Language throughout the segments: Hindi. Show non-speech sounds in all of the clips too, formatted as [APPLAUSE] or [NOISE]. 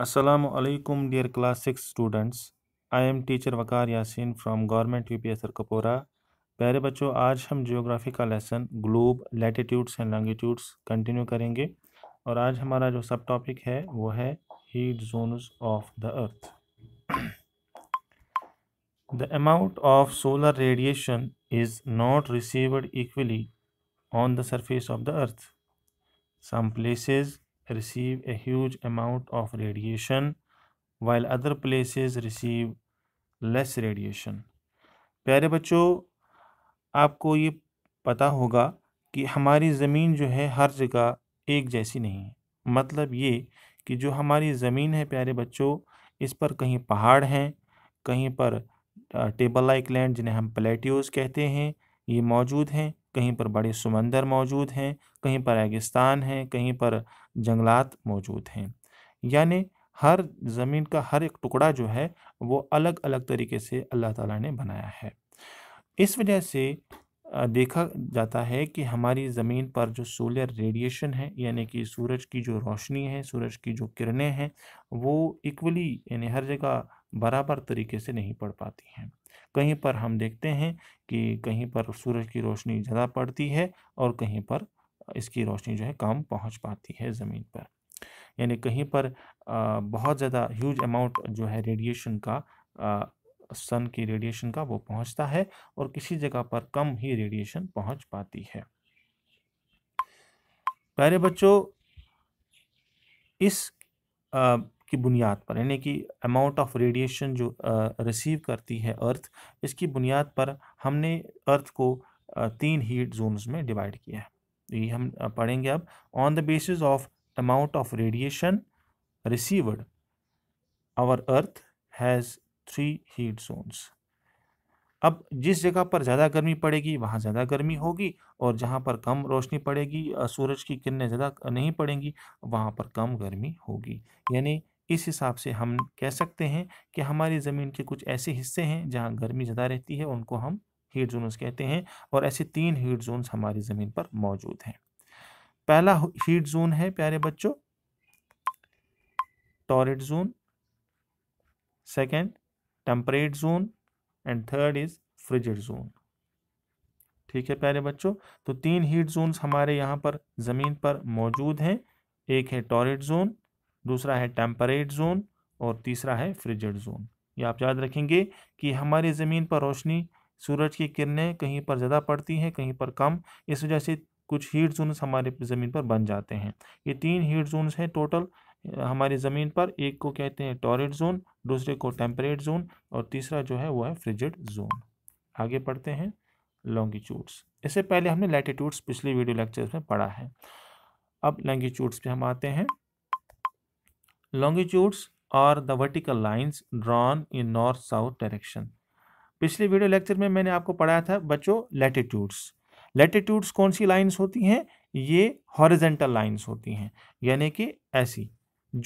Class six students I am teacher Waqar Yasin from government U P S Kapora. प्यारे बच्चों आज हम जियोग्राफी का lesson globe latitudes and longitudes continue करेंगे और आज हमारा जो सब टॉपिक है वो है heat zone of the earth the amount of solar radiation is not received equally on the surface of the earth some places receive a huge amount of radiation while other places receive less radiation प्यारे बच्चों आपको ये पता होगा कि हमारी ज़मीन जो है हर जगह एक जैसी नहीं है मतलब ये कि जो हमारी ज़मीन है प्यारे बच्चों इस पर कहीं पहाड़ हैं कहीं पर टेबल लाइक लैंड जिन्हें हम प्लेटियोज़ कहते हैं ये मौजूद हैं कहीं पर बड़े समंदर मौजूद हैं कहीं पर रेगिस्तान हैं कहीं पर जंगलात मौजूद हैं यानी हर ज़मीन का हर एक टुकड़ा जो है वो अलग अलग तरीके से अल्लाह ताला ने बनाया है इस वजह से देखा जाता है कि हमारी ज़मीन पर जो सोलर रेडिएशन है यानी कि सूरज की जो रोशनी है सूरज की जो किरणें हैं वो इक्वली यानी हर जगह बराबर तरीके से नहीं पड़ पाती हैं कहीं पर हम देखते हैं कि कहीं पर सूरज की रोशनी ज़्यादा पड़ती है और कहीं पर इसकी रोशनी जो है कम पहुंच पाती है ज़मीन पर यानी कहीं पर बहुत ज़्यादा ह्यूज अमाउंट जो है रेडिएशन का सन की रेडिएशन का वो पहुंचता है और किसी जगह पर कम ही रेडिएशन पहुंच पाती है प्यारे बच्चों इस की बुनियाद पर यानी कि अमाउंट ऑफ रेडिएशन जो रिसीव करती है अर्थ इसकी बुनियाद पर हमने अर्थ को तीन हीट जोन्स में डिवाइड किया है तो ये हम पढ़ेंगे अब on the basis of amount of radiation received our earth has three heat zones अब जिस जगह पर ज़्यादा गर्मी पड़ेगी वहाँ ज़्यादा गर्मी होगी और जहाँ पर कम रोशनी पड़ेगी सूरज की किरणें ज़्यादा नहीं पड़ेंगी वहाँ पर कम गर्मी होगी यानी इस हिसाब से हम कह सकते हैं कि हमारी ज़मीन के कुछ ऐसे हिस्से हैं जहाँ गर्मी ज़्यादा रहती है उनको हम हीट जोनस कहते हैं और ऐसे तीन हीट जोनस हमारी ज़मीन पर मौजूद हैं पहला हीट जोन है प्यारे बच्चों torrid zone second temperate zone and third is frigid zone ठीक है प्यारे बच्चों तो तीन हीट जोनस हमारे यहाँ पर ज़मीन पर मौजूद हैं एक है टॉरेट जोन दूसरा है टेम्परेट जोन और तीसरा है फ्रिजड जोन ये आप याद रखेंगे कि हमारी ज़मीन पर रोशनी सूरज की किरणें कहीं पर ज़्यादा पड़ती हैं कहीं पर कम इस वजह से कुछ हीट जोनस हमारे ज़मीन पर बन जाते हैं ये तीन हीट जोनस हैं टोटल हमारी ज़मीन पर एक को कहते हैं टॉरेट जोन दूसरे को टेम्परेट जोन और तीसरा जो है वो है फ्रिजड जोन आगे पढ़ते हैं लॉन्गिट्यूड्स इससे पहले हमने लैटीट्यूड्स पिछले वीडियो लेक्चर में पढ़ा है अब लॉन्गिट्यूड्स पे हम आते हैं longitudes are the vertical lines drawn in north south direction पिछले वीडियो लेक्चर में मैंने आपको पढ़ाया था बच्चों लेटिट्यूड्स लेटिट्यूड्स कौन सी लाइंस होती हैं ये हॉरिजेंटल लाइंस होती हैं यानी कि ऐसी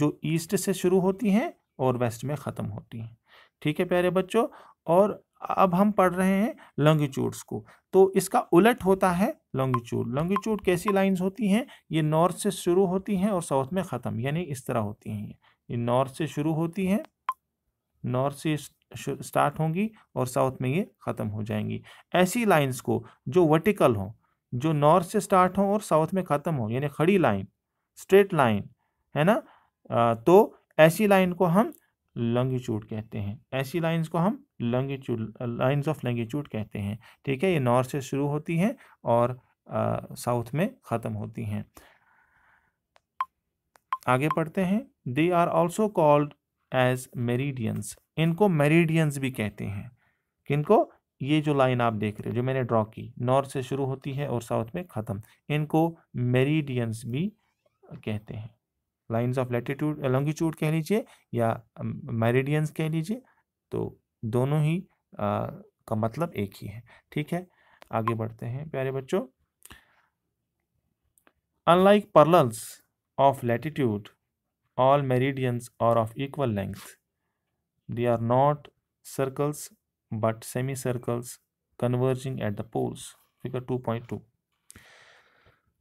जो ईस्ट से शुरू होती हैं और वेस्ट में ख़त्म होती हैं ठीक है प्यारे बच्चों और अब हम पढ़ रहे हैं लॉन्गिट्यूड्स को तो इसका उलट होता है लॉन्गिट्यूड लॉन्गिट्यूड कैसी लाइंस होती हैं ये नॉर्थ से शुरू होती हैं और साउथ में ख़त्म यानी इस तरह होती हैं ये नॉर्थ से शुरू होती हैं नॉर्थ से स्टार्ट होंगी और साउथ में ये ख़त्म हो जाएंगी ऐसी लाइंस को जो वर्टिकल हों जो नॉर्थ से स्टार्ट हों और साउथ में ख़त्म हो यानी खड़ी लाइन स्ट्रेट लाइन है ना आ, तो ऐसी लाइन को हम लंगिट्यूड कहते हैं ऐसी लाइंस को हम लंगिट्यूड लाइंस ऑफ लंगिट्यूड कहते हैं ठीक है ये नॉर्थ से शुरू होती हैं और साउथ में ख़त्म होती हैं आगे पढ़ते हैं they are also called as meridians इनको मेरीडियंस भी कहते हैं किनको ये जो लाइन आप देख रहे हो जो मैंने ड्रॉ की नॉर्थ से शुरू होती है और साउथ में ख़त्म इनको मेरीडियंस भी कहते हैं लाइन्स ऑफ लेटीट्यूड लॉन्गिट्यूड कह लीजिए या मेरिडियंस कह लीजिए तो दोनों ही आ, का मतलब एक ही है ठीक है आगे बढ़ते हैं प्यारे बच्चों unlike parallels of latitude all meridians are of equal length they are not circles but semi circles converging at the poles figure two point two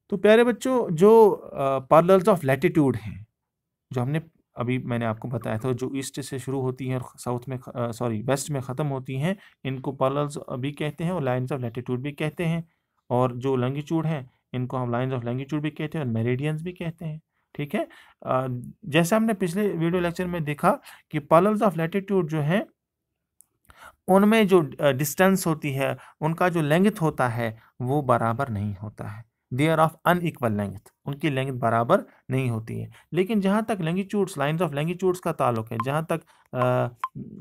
तो प्यारे बच्चों जो पार्लर्स ऑफ लैटिट्यूड हैं जो हमने अभी मैंने आपको बताया था जो ईस्ट से शुरू होती हैं और साउथ में सॉरी वेस्ट में ख़त्म होती हैं इनको पार्लर्स भी कहते हैं और लाइन्स ऑफ लैटिट्यूड भी कहते हैं और जो लंगिट्यूड हैं इनको हम लाइन्स ऑफ लैंगिट्यूड भी कहते हैं और मेरेडियंस भी कहते हैं ठीक है जैसे हमने पिछले वीडियो लेक्चर में देखा कि पार्लर्स ऑफ लैटिट्यूड जो हैं उनमें जो डिस्टेंस होती है उनका जो लेंथ होता है वो बराबर नहीं होता है they are of equal length उनकी लेंथ बराबर नहीं होती है लेकिन जहाँ तक लेंगीच्यूड्स लाइन्स ऑफ लेंगीच्यूड्स का ताल्लुक है जहाँ तक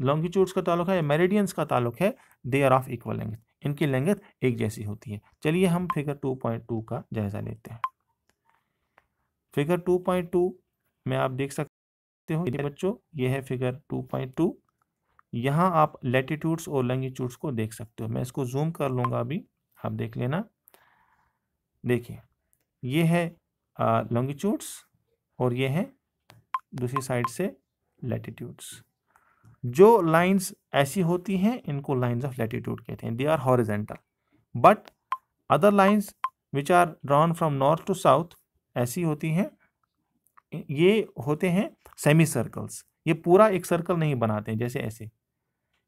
लॉन्गीच्यूड्स का ताल्लुक है या मेरिडियंस का ताल्लुक है they are of equal length इनकी लेंगत एक जैसी होती है चलिए हम फिगर टू पॉइंट टू का जायज़ा लेते हैं फिगर टू पॉइंट टू में आप देख सकते हो बच्चों ये है फिगर टू पॉइंट टू यहाँ आप लेटीट्यूड्स और लेंगीच्यूड्स को देख सकते हो मैं इसको जूम कर लूँगा अभी आप देख लेना देखिए ये है लॉन्गिट्यूड्स और ये है दूसरी साइड से लेटीट्यूड्स जो लाइंस ऐसी होती हैं इनको लाइंस ऑफ लेटीट्यूड कहते हैं they are horizontal but other lines which are drawn from north to south ऐसी होती हैं ये होते हैं सेमी सर्कल्स ये पूरा एक सर्कल नहीं बनाते हैं जैसे ऐसे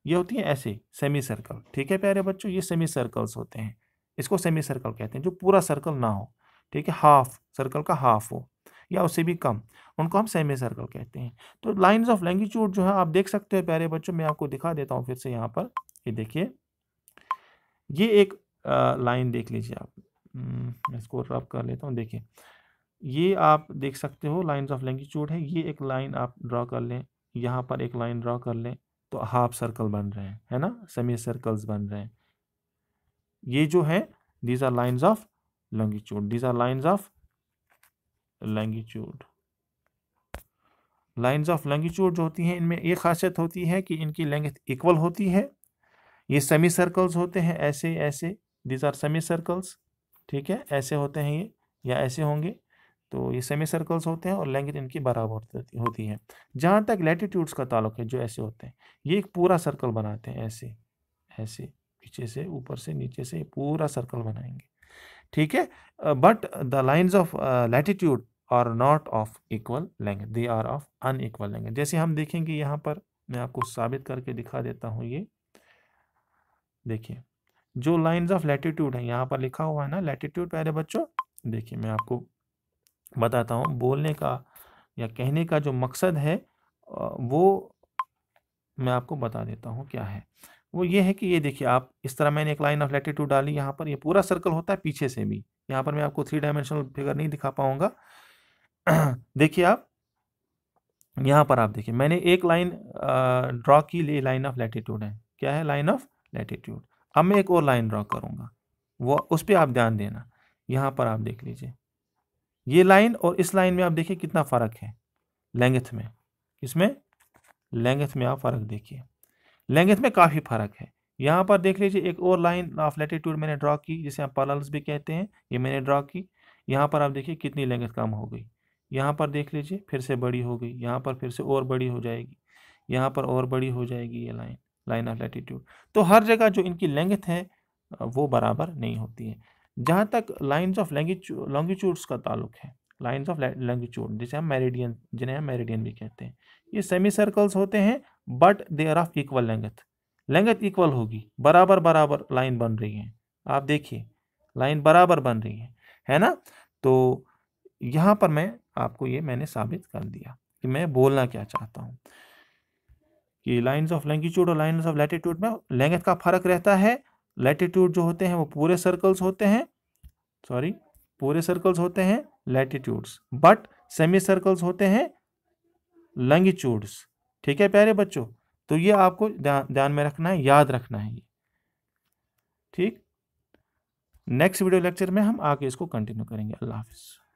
ये होती हैं ऐसे सेमी सर्कल ठीक है प्यारे बच्चों ये सेमी सर्कल्स होते हैं इसको सेमी सर्कल कहते हैं जो पूरा सर्कल ना हो ठीक है हाफ सर्कल का हाफ हो या उससे भी कम उनको हम सेमी सर्कल कहते हैं तो लाइंस ऑफ लैंगिट्यूड जो है आप देख सकते हो प्यारे बच्चों मैं आपको दिखा देता हूँ फिर से यहाँ पर ये देखिए ये एक लाइन देख लीजिए आप मैं इसको रब कर लेता हूँ देखिए ये आप देख सकते हो लाइंस ऑफ लैंगिट्यूड है ये एक लाइन आप ड्रा कर लें यहाँ पर एक लाइन ड्रा कर लें तो हाफ सर्कल बन रहे हैं है ना सेमी सर्कल्स बन रहे हैं ये जो है these are lines of longitude these are lines of longitude lines of longitude जो होती हैं इनमें एक खासियत होती है कि इनकी लेंथ इक्वल होती है ये सेमी सर्कल्स होते हैं ऐसे ऐसे दीज आर सेमी सर्कल्स ठीक है ऐसे होते हैं ये या ऐसे होंगे तो ये सेमी सर्कल्स होते हैं और लेंथ इनकी बराबर होती है जहाँ तक लेटीट्यूड्स का ताल्लुक है जो ऐसे होते हैं ये एक पूरा सर्कल बनाते हैं ऐसे ऐसे पीछे से ऊपर से नीचे से पूरा सर्कल बनाएंगे ठीक है but the lines of latitude are not of equal length they are of unequal length जैसे हम देखेंगे यहाँ पर मैं आपको साबित करके दिखा देता हूँ ये देखिए जो लाइन्स ऑफ लैटिट्यूड है यहाँ पर लिखा हुआ है ना लैटिट्यूड पहले बच्चों देखिए मैं आपको बताता हूँ बोलने का या कहने का जो मकसद है वो मैं आपको बता देता हूँ क्या है वो ये है कि ये देखिए आप इस तरह मैंने एक लाइन ऑफ लेटीट्यूड डाली यहाँ पर ये पूरा सर्कल होता है पीछे से भी यहाँ पर मैं आपको थ्री डायमेंशनल फिगर नहीं दिखा पाऊंगा [CLEARS THROAT] देखिए आप यहाँ पर आप देखिए मैंने एक लाइन ड्रॉ की ली लाइन ऑफ लेटीट्यूड है क्या है लाइन ऑफ लेटीट्यूड अब मैं एक और लाइन ड्रॉ करूँगा वो उस पर आप ध्यान देना यहाँ पर आप देख लीजिए ये लाइन और इस लाइन में आप देखिए कितना फ़र्क है लेंगथ में इसमें लेंगथ में आप फ़र्क देखिए लेंथ में काफ़ी फ़र्क है यहाँ पर देख लीजिए एक और लाइन ऑफ लेटीट्यूड मैंने ड्रा की जिसे आप पलल्स भी कहते हैं ये मैंने ड्रा की यहाँ पर आप देखिए कितनी लेंथ कम हो गई यहाँ पर देख लीजिए फिर से बड़ी हो गई यहाँ पर फिर से और बड़ी हो जाएगी यहाँ पर और बड़ी हो जाएगी ये लाइन लाइन ऑफ लेटीट्यूड तो हर जगह जो इनकी लेंथ है वो बराबर नहीं होती है जहाँ तक लाइन्स ऑफ लॉन्गिट्यूड्स का ताल्लुक है लाइन्स ऑफ लॉन्गिट्यूड जिसे हम मेरिडियन जिन्हें हम मेरिडियन भी कहते हैं ये सेमी सर्कल्स होते हैं but they are of equal length length equal होगी बराबर बराबर लाइन बन रही है आप देखिए लाइन बराबर बन रही है है ना तो यहाँ पर मैं आपको ये मैंने साबित कर दिया कि मैं बोलना क्या चाहता हूँ कि लाइंस ऑफ लैंगिट्यूड और लाइंस ऑफ लैटिट्यूड में लेंगथ का फर्क रहता है लैटिट्यूड जो होते हैं वो पूरे सर्कल्स होते हैं सॉरी पूरे सर्कल्स होते हैं लैटिट्यूड्स बट सेमी सर्कल्स होते हैं लैंगिट्यूड्स ठीक है प्यारे बच्चों तो ये आपको ध्यान में रखना है याद रखना है ये ठीक नेक्स्ट वीडियो लेक्चर में हम आके इसको कंटिन्यू करेंगे अल्लाह हाफिज़